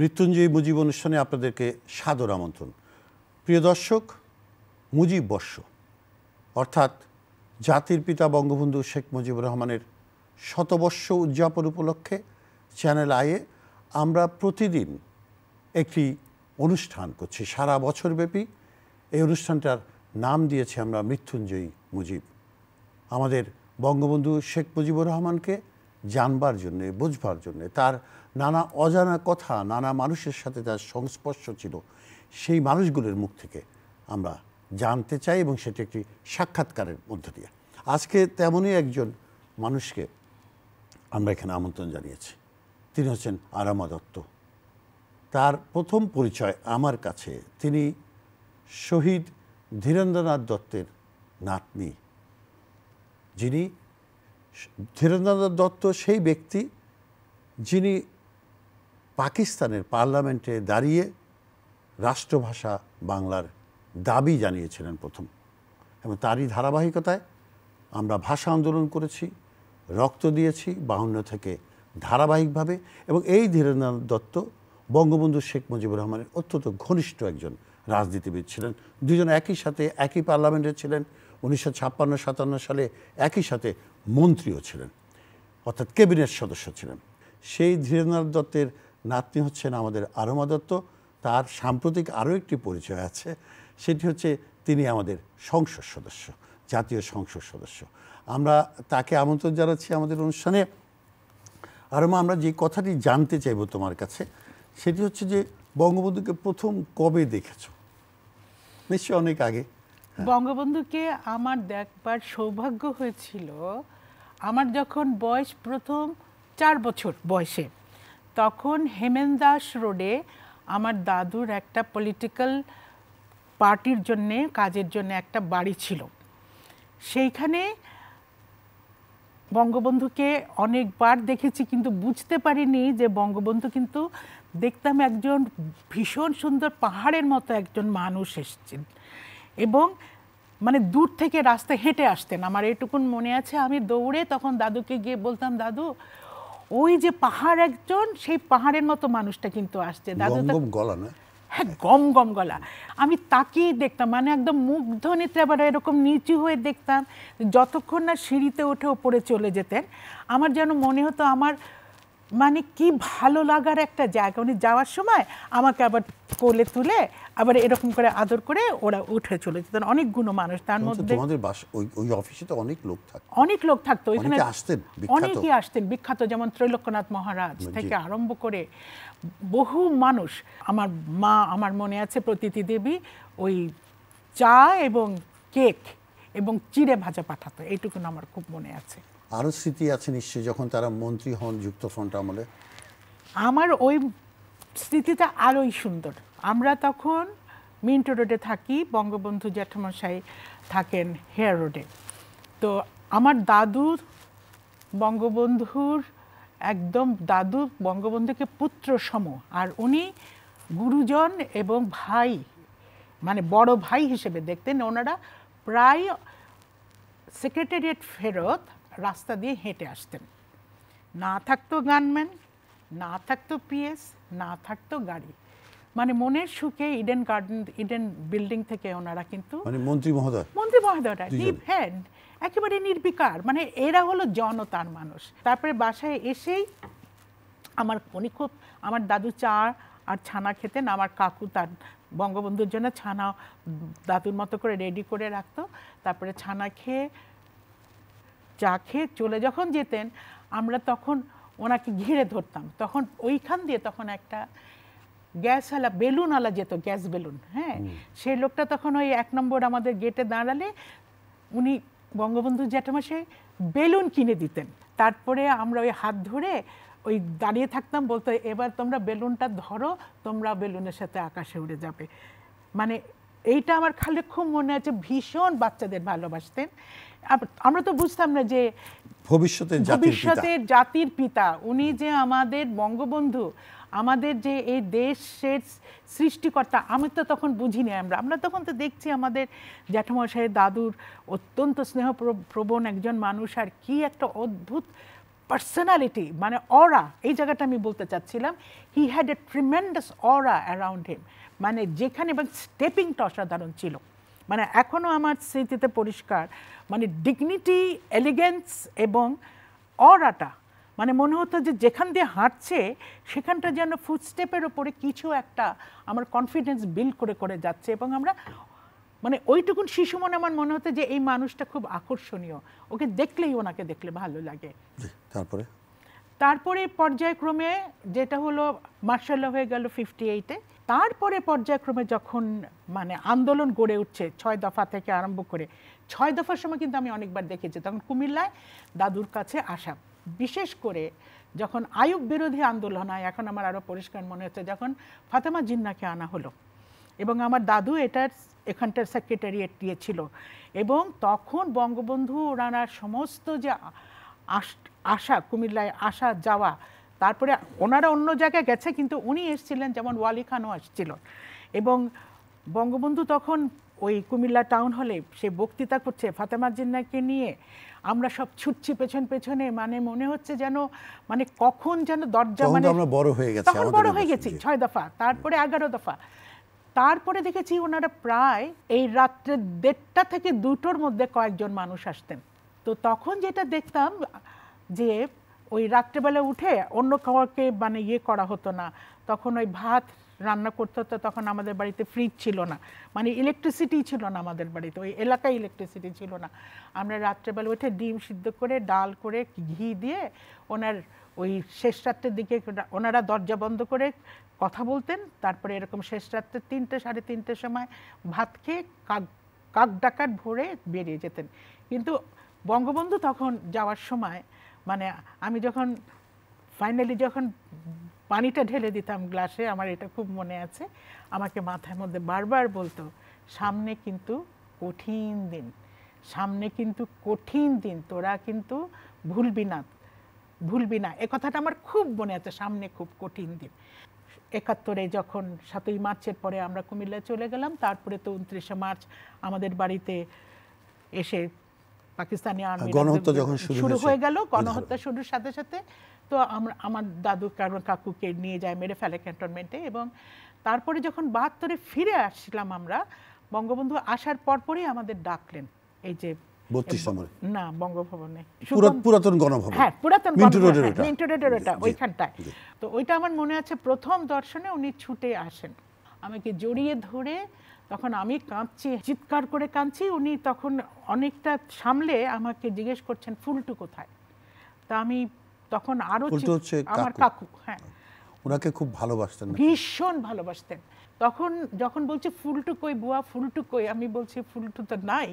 মৃত্যুঞ্জয় মুজিব অনুষ্ঠানে আপনাদেরকে সাদর আমন্ত্রণ প্রিয় দর্শক মুজিব বর্ষ অর্থাৎ জাতির পিতা বঙ্গবন্ধু শেখ মুজিবুর রহমানের শতবর্ষ উদযাপন উপলক্ষে চ্যানেল আয়ে আমরা প্রতিদিন একটি অনুষ্ঠান করছি সারা বছরব্যাপী এই অনুষ্ঠানটার নাম দিয়েছি আমরা মৃত্যুঞ্জয়ী মুজিব আমাদের বঙ্গবন্ধু শেখ মুজিবুর রহমানকে জানবার জন্যে বুঝবার জন্যে তার নানা অজানা কথা নানা মানুষের সাথে তার সংস্পর্শ ছিল সেই মানুষগুলোর মুখ থেকে আমরা জানতে চাই এবং সেটি একটি সাক্ষাৎকারের মধ্য দিয়ে আজকে তেমনই একজন মানুষকে আমরা এখানে আমন্ত্রণ জানিয়েছি তিনি হচ্ছেন আরামা দত্ত তার প্রথম পরিচয় আমার কাছে তিনি শহীদ ধীরেন্দ্রনাথ দত্তের নাতনি যিনি ধীরেন্দ্রনাথ দত্ত সেই ব্যক্তি যিনি পাকিস্তানের পার্লামেন্টে দাঁড়িয়ে রাষ্ট্রভাষা বাংলার দাবি জানিয়েছিলেন প্রথম এবং তারই ধারাবাহিকতায় আমরা ভাষা আন্দোলন করেছি রক্ত দিয়েছি বাহান্ন থেকে ধারাবাহিকভাবে এবং এই ধীরেন্দ্রনাথ দত্ত বঙ্গবন্ধু শেখ মুজিবুর রহমানের অত্যন্ত ঘনিষ্ঠ একজন রাজনীতিবিদ ছিলেন দুজন একই সাথে একই পার্লামেন্টে ছিলেন উনিশশো ছাপ্পান্ন সাতান্ন সালে একই সাথে মন্ত্রীও ছিলেন অর্থাৎ ক্যাবিনেট সদস্য ছিলেন সেই ধীরেন্দ্রনাথ দত্তের নাতনি হচ্ছেন আমাদের আরমা দত্ত তার সাম্প্রতিক আরও একটি পরিচয় আছে সেটি হচ্ছে তিনি আমাদের সংসদ সদস্য জাতীয় সংসদ সদস্য আমরা তাকে আমন্ত্রণ জানাচ্ছি আমাদের অনুষ্ঠানে আরমা আমরা যে কথাটি জানতে চাইব তোমার কাছে সেটি হচ্ছে যে বঙ্গবন্ধুকে প্রথম কবে দেখেছ নিশ্চয় অনেক আগে হ্যাঁ। বঙ্গবন্ধুকে আমার দেখবার সৌভাগ্য হয়েছিল আমার যখন বয়স প্রথম চার বছর বয়সে তখন হেমেন দাস রোডে আমার দাদুর একটা পলিটিক্যাল পার্টির জন্যে কাজের জন্য একটা বাড়ি ছিল সেইখানে বঙ্গবন্ধুকে অনেকবার দেখেছি কিন্তু বুঝতে পারিনি যে বঙ্গবন্ধু কিন্তু দেখতাম একজন ভীষণ সুন্দর পাহাড়ের মতো একজন মানুষ এসছেন এবং মানে দূর থেকে রাস্তায় হেঁটে আসতেন আমার এটুকুন মনে আছে আমি দৌড়ে তখন দাদুকে গিয়ে বলতাম দাদু ওই যে পাহাড় একজন সেই পাহাড়ের মতো মানুষটা কিন্তু আসছে দাদু গলা না হ্যাঁ গম গম গলা আমি তাকেই দেখতাম মানে একদম মুগ্ধ নেত্রে আবার এরকম নিচু হয়ে দেখতাম যতক্ষণ না সিঁড়িতে উঠে ওপরে চলে যেতেন আমার যেন মনে হতো আমার মানে কি ভালো লাগার একটা জায়গা উনি যাওয়ার সময় আমাকে আবার কোলে তুলে আবার এরকম করে আদর করে ওরা উঠে চলে যেত মানে অনেক গুণ মানুষ তার আচ্ছা, মধ্যে তোমাদের বাস ওই অফিসে তো অনেক লোক থাকতো অনেক লোক থাকতো ওইখানে আসতেন অনেকেই আসতেন বিখ্যাত যেমন ত্রৈলোক্যনাথ মহারাজ থেকে আরম্ভ করে বহু মানুষ আমার মা আমার মনে আছে প্রতীতি দেবী ওই চা এবং কেক এবং চিড়ে ভাজা পাঠাতো এইটুকুন আমার খুব মনে আছে আরও স্মৃতি আছে নিশ্চয়ই যখন তারা মন্ত্রী হন যুক্তফ্রন্ট আমলে আমার ওই স্মৃতিটা আরোই সুন্দর আমরা তখন মিন্টো রোডে থাকি বঙ্গবন্ধু জ্যাঠামশাই থাকেন হেয়ার রোডে তো আমার দাদুর বঙ্গবন্ধুর একদম দাদু বঙ্গবন্ধুকে পুত্র সম আর উনি গুরুজন এবং ভাই মানে বড় ভাই হিসেবে দেখতেন ওনারা প্রায় সেক্রেটারিয়েট ফেরত রাস্তা দিয়ে হেঁটে আসতেন না থাকতো গানম্যান না থাকতো পিএস না থাকতো গাড়ি মানে মনের সুখে ইডেন গার্ডেন ইডেন বিল্ডিং থেকে ওনারা কিন্তু মানে মন্ত্রী মহোদয় মন্ত্রী মহোদয়রা হ্যাঁ একেবারে নির্বিকার মানে এরা হলো জনতার মানুষ তারপরে বাসায় এসেই আমার উনি খুব আমার দাদু চা আর ছানা খেতেন আমার কাকু তার বঙ্গবন্ধুর জন্য ছানা দাদুর মতো করে রেডি করে রাখতো তারপরে ছানা খেয়ে চা খেয়ে চলে যখন যেতেন আমরা তখন ওনাকে ঘিরে ধরতাম তখন ওইখান দিয়ে তখন একটা গ্যাসওয়ালা বেলুনওয়ালা যেত গ্যাস বেলুন হ্যাঁ সেই লোকটা তখন ওই এক নম্বর আমাদের গেটে দাঁড়ালে উনি বঙ্গবন্ধু জ্যাঠামশাই বেলুন কিনে দিতেন তারপরে আমরা ওই হাত ধরে ওই দাঁড়িয়ে থাকতাম বলতো এবার তোমরা বেলুনটা ধরো তোমরা বেলুনের সাথে আকাশে উড়ে যাবে মানে এইটা আমার খালি খুব মনে আছে ভীষণ বাচ্চাদের ভালোবাসতেন আমরা তো বুঝতাম না যে ভবিষ্যতের ভবিষ্যতের জাতির পিতা উনি যে আমাদের বঙ্গবন্ধু আমাদের যে এই দেশের সৃষ্টিকর্তা আমি তো তখন বুঝিনি আমরা আমরা তখন তো দেখছি আমাদের জ্যাঠামশাই দাদুর অত্যন্ত স্নেহ প্রবণ একজন মানুষ আর কি একটা অদ্ভুত পার্সোনালিটি মানে অরা এই জায়গাটা আমি বলতে চাচ্ছিলাম he had a tremendous aura around him মানে যেখানে এবং স্টেপিংটা অসাধারণ ছিল মানে এখনও আমার স্মৃতিতে পরিষ্কার মানে ডিগনিটি এলিগেন্স এবং অরাটা মানে মনে হতো যে যেখান দিয়ে হাঁটছে সেখানটা যেন ফুটস্টেপের ওপরে কিছু একটা আমার কনফিডেন্স বিল্ড করে করে যাচ্ছে এবং আমরা মানে ওইটুকুন শিশু মনে আমার মনে হতো যে এই মানুষটা খুব আকর্ষণীয় ওকে দেখলেই ওনাকে দেখলে ভালো লাগে তারপরে তারপরে পর্যায়ক্রমে যেটা হলো মার্শাল হয়ে গেল ফিফটি এইটে তারপরে পর্যায়ক্রমে যখন মানে আন্দোলন গড়ে উঠছে ছয় দফা থেকে আরম্ভ করে ছয় দফার সময় কিন্তু আমি অনেকবার দেখেছি তখন কুমিল্লায় দাদুর কাছে আসা বিশেষ করে যখন আয়ুব বিরোধী আন্দোলন হয় এখন আমার আরও পরিষ্কার মনে হচ্ছে যখন ফাতেমা জিন্নাকে আনা হলো এবং আমার দাদু এটার এখানটার সেক্রেটারিয়েট দিয়েছিল এবং তখন বঙ্গবন্ধু রানার সমস্ত যে আশা কুমিল্লায় আসা যাওয়া তারপরে ওনারা অন্য জায়গায় গেছে কিন্তু উনি এসছিলেন যেমন ওয়ালি খানও আসছিল এবং বঙ্গবন্ধু তখন ওই কুমিল্লা টাউন হলে সে বক্তৃতা করছে ফাতেমা জিন্নাকে নিয়ে আমরা সব ছুটছি পেছন পেছনে মানে মনে হচ্ছে যেন মানে কখন যেন দরজা মানে আমরা বড় হয়ে গেছি তখন বড় হয়ে গেছি ছয় দফা তারপরে এগারো দফা তারপরে দেখেছি ওনারা প্রায় এই রাত্রে দেড়টা থেকে দুটোর মধ্যে কয়েকজন মানুষ আসতেন তো তখন যেটা দেখতাম যে ওই রাত্রেবেলা উঠে অন্য কাউকে মানে ইয়ে করা হতো না তখন ওই ভাত রান্না করতে হতো তখন আমাদের বাড়িতে ফ্রিজ ছিল না মানে ইলেকট্রিসিটি ছিল না আমাদের বাড়িতে ওই এলাকায় ইলেকট্রিসিটি ছিল না আমরা রাত্রেবেলা উঠে ডিম সিদ্ধ করে ডাল করে ঘি দিয়ে ওনার ওই শেষ রাত্রের দিকে ওনারা দরজা বন্ধ করে কথা বলতেন তারপরে এরকম শেষ রাত্রে তিনটে সাড়ে তিনটের সময় ভাত খেয়ে কাক কাক ডাকাত ভরে বেরিয়ে যেতেন কিন্তু বঙ্গবন্ধু তখন যাওয়ার সময় মানে আমি যখন ফাইনালি যখন পানিটা ঢেলে দিতাম গ্লাসে আমার এটা খুব মনে আছে আমাকে মাথার মধ্যে বারবার বলতো সামনে কিন্তু কঠিন দিন সামনে কিন্তু কঠিন দিন তোরা কিন্তু ভুলবি না ভুলবি না এ কথাটা আমার খুব মনে আছে সামনে খুব কঠিন দিন একাত্তরে যখন সাতই মার্চের পরে আমরা কুমিল্লায় চলে গেলাম তারপরে তো উনত্রিশে মার্চ আমাদের বাড়িতে এসে পাকিস্তানি আর্মি গণহত্যা যখন শুরু হয়ে গেল গণহত্যা শুরুর সাথে সাথে তো আমরা আমার দাদু কারণ কাকুকে নিয়ে যায় মেরে ফেলে ক্যান্টনমেন্টে এবং তারপরে যখন বাহাত্তরে ফিরে আসছিলাম আমরা বঙ্গবন্ধু আসার পরপরই আমাদের ডাকলেন এই যে না বঙ্গভবনে পুরাতন গণভবন হ্যাঁ পুরাতন ওইখানটায় তো ওইটা আমার মনে আছে প্রথম দর্শনে উনি ছুটে আসেন আমাকে জড়িয়ে ধরে তখন আমি কাঁদছি চিৎকার করে কাঁদছি উনি তখন অনেকটা সামলে আমাকে জিজ্ঞেস করছেন ফুলটু কোথায় তা আমি তখন আরও আমার কাকু হ্যাঁ ওনাকে খুব ভালোবাসতেন ভীষণ ভালোবাসতেন তখন যখন বলছে ফুলটু কই বুয়া ফুলটু কই আমি বলছি ফুলটু তো নাই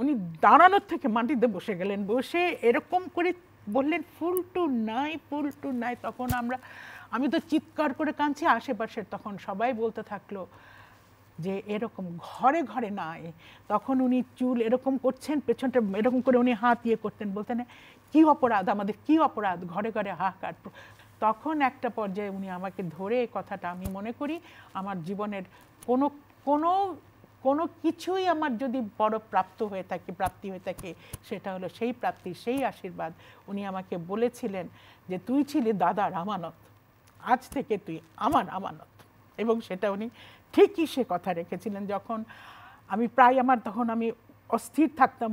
উনি দাঁড়ানোর থেকে মাটিতে বসে গেলেন বসে এরকম করে বললেন ফুলটু নাই ফুলটু নাই তখন আমরা আমি তো চিৎকার করে কাঁদছি আশেপাশের তখন সবাই বলতে থাকলো যে এরকম ঘরে ঘরে নাই তখন উনি চুল এরকম করছেন পেছনটা এরকম করে উনি হাত ইয়ে করতেন বলতেন কি অপরাধ আমাদের কি অপরাধ ঘরে ঘরে হাহাকার তখন একটা পর্যায়ে উনি আমাকে ধরে কথাটা আমি মনে করি আমার জীবনের কোনো কোনো কোনো কিছুই আমার যদি বড় প্রাপ্ত হয়ে থাকে প্রাপ্তি হয়ে থাকে সেটা হলো সেই প্রাপ্তি সেই আশীর্বাদ উনি আমাকে বলেছিলেন যে তুই ছিলি দাদার আমানত আজ থেকে তুই আমার আমানত এবং সেটা উনি ঠিকই সে কথা রেখেছিলেন যখন আমি প্রায় আমার তখন আমি অস্থির থাকতাম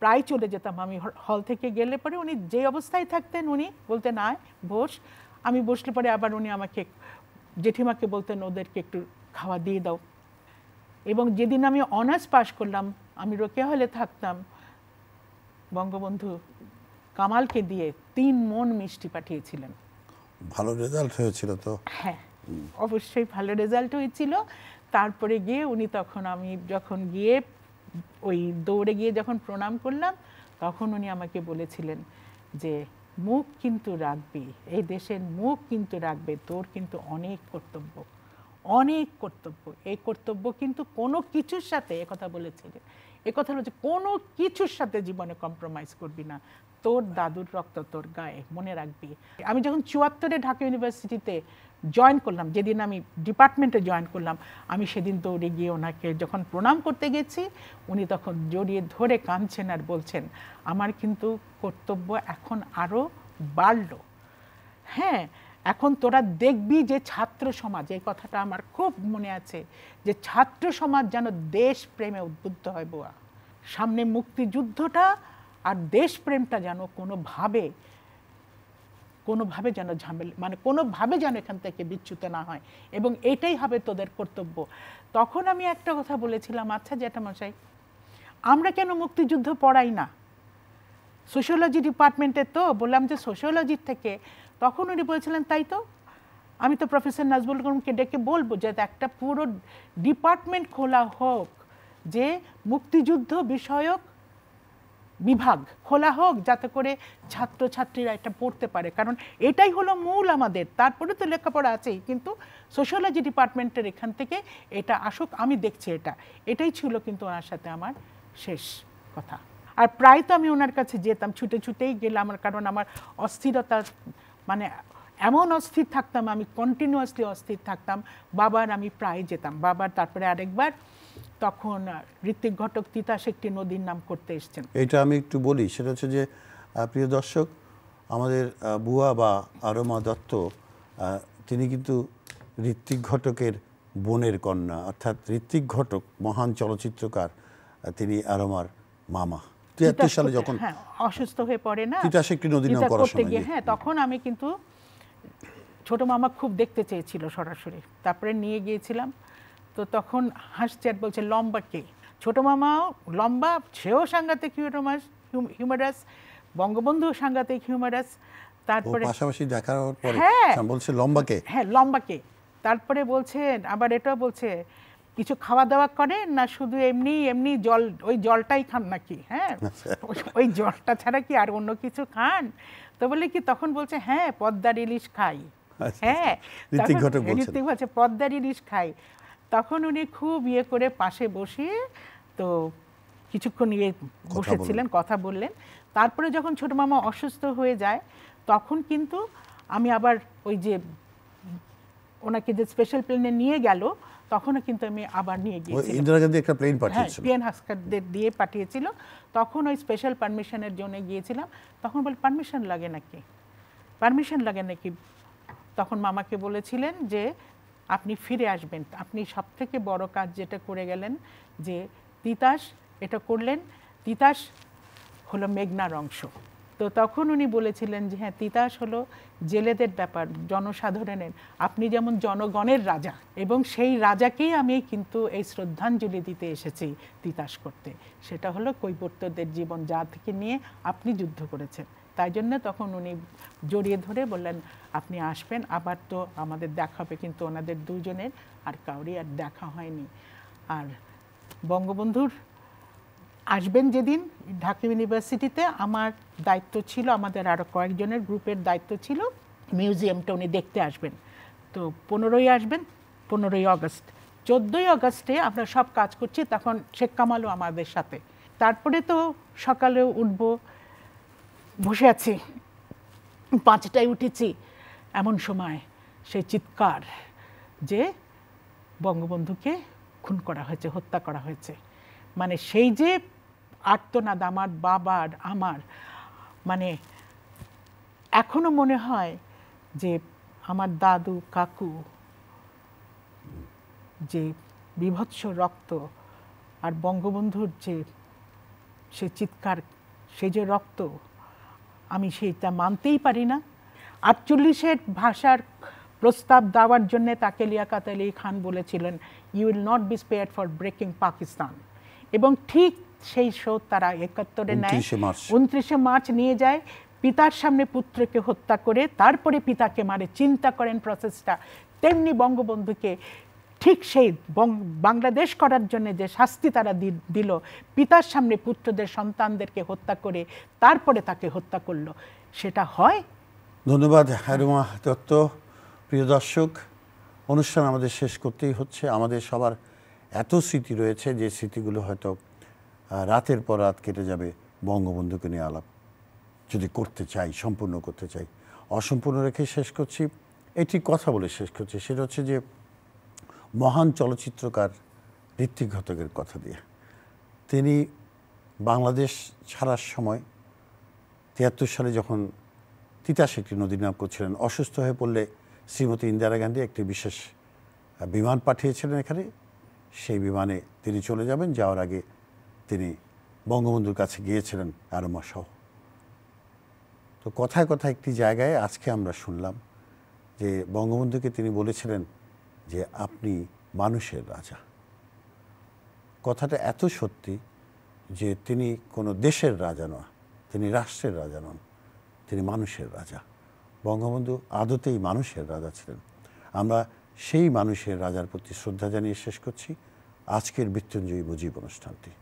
প্রায় চলে যেতাম আমি হল থেকে গেলে পরে উনি যে অবস্থায় থাকতেন উনি বলতেন আয় বস আমি বসলে পরে আবার উনি আমাকে জেঠিমাকে বলতেন ওদেরকে একটু খাওয়া দিয়ে দাও এবং যেদিন আমি অনার্স পাশ করলাম আমি রোকে হলে থাকতাম বঙ্গবন্ধু কামালকে দিয়ে তিন মন মিষ্টি পাঠিয়েছিলেন ভালো রেজাল্ট হয়েছিল তো হ্যাঁ অবশ্যই ভালো রেজাল্ট হয়েছিল তারপরে গিয়ে উনি তখন আমি যখন গিয়ে ওই দৌড়ে গিয়ে যখন প্রণাম করলাম তখন উনি আমাকে বলেছিলেন যে মুখ কিন্তু রাখবি এই দেশের মুখ কিন্তু রাখবে তোর কিন্তু অনেক কর্তব্য অনেক কর্তব্য এই কর্তব্য কিন্তু কোনো কিছুর সাথে কথা বলেছিলেন এ কথা বলছে কোনো কিছুর সাথে জীবনে কম্প্রোমাইজ করবি না তোর দাদুর রক্ত তোর গায়ে মনে রাখবি আমি যখন চুয়াত্তরে ঢাকা ইউনিভার্সিটিতে জয়েন করলাম যেদিন আমি ডিপার্টমেন্টে জয়েন করলাম আমি সেদিন দৌড়ে গিয়ে ওনাকে যখন প্রণাম করতে গেছি উনি তখন জড়িয়ে ধরে কাঁদছেন আর বলছেন আমার কিন্তু কর্তব্য এখন আরও বাড়লো হ্যাঁ এখন তোরা দেখবি যে ছাত্র সমাজ এই কথাটা আমার খুব মনে আছে যে ছাত্র সমাজ যেন দেশ প্রেমে উদ্বুদ্ধ হয় বোয়া সামনে মুক্তিযুদ্ধটা আর দেশপ্রেমটা যেন কোনোভাবে কোনোভাবে যেন ঝামেল মানে কোনোভাবে যেন এখান থেকে বিচ্যুত না হয় এবং এটাই হবে তোদের কর্তব্য তখন আমি একটা কথা বলেছিলাম আচ্ছা জ্যাঠামশাই আমরা কেন মুক্তিযুদ্ধ পড়াই না সোশ্যোলজি ডিপার্টমেন্টে তো বললাম যে সোশ্যোলজির থেকে তখন উনি বলছিলেন তাই তো আমি তো প্রফেসর নাজবুল করিমকে ডেকে বলবো যে একটা পুরো ডিপার্টমেন্ট খোলা হোক যে মুক্তিযুদ্ধ বিষয়ক বিভাগ খোলা হোক যাতে করে ছাত্রছাত্রীরা এটা পড়তে পারে কারণ এটাই হলো মূল আমাদের তারপরে তো লেখাপড়া আছেই কিন্তু সোশ্যালজি ডিপার্টমেন্টের এখান থেকে এটা আসুক আমি দেখছি এটা এটাই ছিল কিন্তু ওনার সাথে আমার শেষ কথা আর প্রায় তো আমি ওনার কাছে যেতাম ছুটে ছুটেই গেলাম কারণ আমার অস্থিরতা মানে এমন অস্থির থাকতাম আমি কন্টিনিউয়াসলি অস্থির থাকতাম বাবার আমি প্রায় যেতাম বাবার তারপরে আরেকবার তখন ঋত্বিক ঘটক তিতাস একটি নদীর নাম করতে এসছেন এটা আমি একটু বলি সেটা হচ্ছে যে প্রিয় দর্শক আমাদের বুয়া বা আরমা দত্ত তিনি কিন্তু ঋত্বিক ঘটকের বোনের কন্যা অর্থাৎ ঋত্বিক ঘটক মহান চলচ্চিত্রকার তিনি আরমার মামা তিয়াত্তর সালে যখন হ্যাঁ, অসুস্থ হয়ে পড়ে না তিতাস একটি নদী নাম করার সময় গিয়ে হ্যাঁ তখন আমি কিন্তু ছোট মামা খুব দেখতে চেয়েছিল সরাসরি তারপরে নিয়ে গিয়েছিলাম তো তখন হাসছে আর বলছে লম্বা কে ছোট মামাও লম্বা সেও সাংঘাতিক হিউমাস হিউমারাস বঙ্গবন্ধু সাংঘাতিক হিউমারাস তারপরে পাশাপাশি দেখার হওয়ার পরে হ্যাঁ। বলছে লম্বাকে হ্যাঁ লম্বাকে তারপরে বলছে আবার এটা বলছে কিছু খাওয়া দাওয়া করে না শুধু এমনি এমনি জল ওই জলটাই খান নাকি হ্যাঁ ওই জলটা ছাড়া কি আর অন্য কিছু খান তো বলে কি তখন বলছে হ্যাঁ পদ্মার ইলিশ খাই আচ্ছা, আচ্ছা। হ্যাঁ বলছে পদ্মার ইলিশ খাই তখন উনি খুব ইয়ে করে পাশে বসিয়ে তো কিছুক্ষণ ইয়ে বসেছিলেন কথা বললেন তারপরে যখন ছোট মামা অসুস্থ হয়ে যায় তখন কিন্তু আমি আবার ওই যে ওনাকে যে স্পেশাল প্লেনে নিয়ে গেল তখনও কিন্তু আমি আবার নিয়ে গিয়েছিলাম ইন্দিরা গান্ধী একটা প্লেন হ্যাঁ, পাঠিয়েছিল হাসকারদের দিয়ে পাঠিয়েছিল তখন ওই স্পেশাল পারমিশনের জন্য গিয়েছিলাম তখন বলে পারমিশন লাগে নাকি পারমিশন লাগে নাকি তখন মামাকে বলেছিলেন যে আপনি ফিরে আসবেন আপনি সব থেকে বড় কাজ যেটা করে গেলেন যে তিতাস এটা করলেন তিতাস হলো মেঘনার অংশ তো তখন উনি বলেছিলেন যে হ্যাঁ তিতাস হলো জেলেদের ব্যাপার জনসাধারণের আপনি যেমন জনগণের রাজা এবং সেই রাজাকেই আমি কিন্তু এই শ্রদ্ধাঞ্জলি দিতে এসেছি তিতাস করতে সেটা হলো কৈবর্তদের জীবন যা থেকে নিয়ে আপনি যুদ্ধ করেছেন তাই জন্য তখন উনি জড়িয়ে ধরে বললেন আপনি আসবেন আবার তো আমাদের দেখা হবে কিন্তু ওনাদের দুজনের আর কাউরি আর দেখা হয়নি আর বঙ্গবন্ধুর আসবেন যেদিন ঢাকা ইউনিভার্সিটিতে আমার দায়িত্ব ছিল আমাদের আরও কয়েকজনের গ্রুপের দায়িত্ব ছিল মিউজিয়ামটা উনি দেখতে আসবেন তো পনেরোই আসবেন পনেরোই অগস্ট চোদ্দোই অগস্টে আমরা সব কাজ করছি তখন শেখ কামালও আমাদের সাথে তারপরে তো সকালে উঠব বসে আছি পাঁচটায় উঠেছি এমন সময় সেই চিৎকার যে বঙ্গবন্ধুকে খুন করা হয়েছে হত্যা করা হয়েছে মানে সেই যে আর্তনাদ আমার বাবার আমার মানে এখনও মনে হয় যে আমার দাদু কাকু যে বিভৎস রক্ত আর বঙ্গবন্ধুর যে সে চিৎকার সে যে রক্ত আমি সেইটা মানতেই পারি না আটচল্লিশের ভাষার প্রস্তাব দেওয়ার জন্যে তাকে লিয়াকাত আলী খান বলেছিলেন you will not be spare for breaking Pakistan এবং ঠিক সেই শো তারা একাত্তরে নেয় উনত্রিশে মার্চ নিয়ে যায় পিতার সামনে পুত্রকে হত্যা করে তারপরে পিতাকে মারে চিন্তা করেন প্রসেসটা তেমনি বঙ্গবন্ধুকে ঠিক সেই বাংলাদেশ করার জন্য যে শাস্তি তারা দিল পিতার সামনে পুত্রদের সন্তানদেরকে হত্যা করে তারপরে তাকে হত্যা করলো সেটা হয় ধন্যবাদ হ্যারুমা দত্ত প্রিয় দর্শক অনুষ্ঠান আমাদের শেষ করতেই হচ্ছে আমাদের সবার এত স্মৃতি রয়েছে যে স্মৃতিগুলো হয়তো রাতের পর রাত কেটে যাবে বঙ্গবন্ধুকে নিয়ে আলাপ যদি করতে চাই সম্পূর্ণ করতে চাই অসম্পূর্ণ রেখে শেষ করছি এটি কথা বলে শেষ করছি সেটা হচ্ছে যে মহান চলচ্চিত্রকার ঋত্বিক ঘটকের কথা দিয়ে তিনি বাংলাদেশ ছাড়ার সময় তিয়াত্তর সালে যখন তিতাস একটি নদীর নাম করছিলেন অসুস্থ হয়ে পড়লে শ্রীমতী ইন্দিরা গান্ধী একটি বিশেষ বিমান পাঠিয়েছিলেন এখানে সেই বিমানে তিনি চলে যাবেন যাওয়ার আগে তিনি বঙ্গবন্ধুর কাছে গিয়েছিলেন আরমাসহ তো কথায় কথা একটি জায়গায় আজকে আমরা শুনলাম যে বঙ্গবন্ধুকে তিনি বলেছিলেন যে আপনি মানুষের রাজা কথাটা এত সত্যি যে তিনি কোনো দেশের রাজা নয় তিনি রাষ্ট্রের রাজা নন তিনি মানুষের রাজা বঙ্গবন্ধু আদতেই মানুষের রাজা ছিলেন আমরা সেই মানুষের রাজার প্রতি শ্রদ্ধা জানিয়ে শেষ করছি আজকের মৃত্যুঞ্জয়ী মুজিব অনুষ্ঠানটি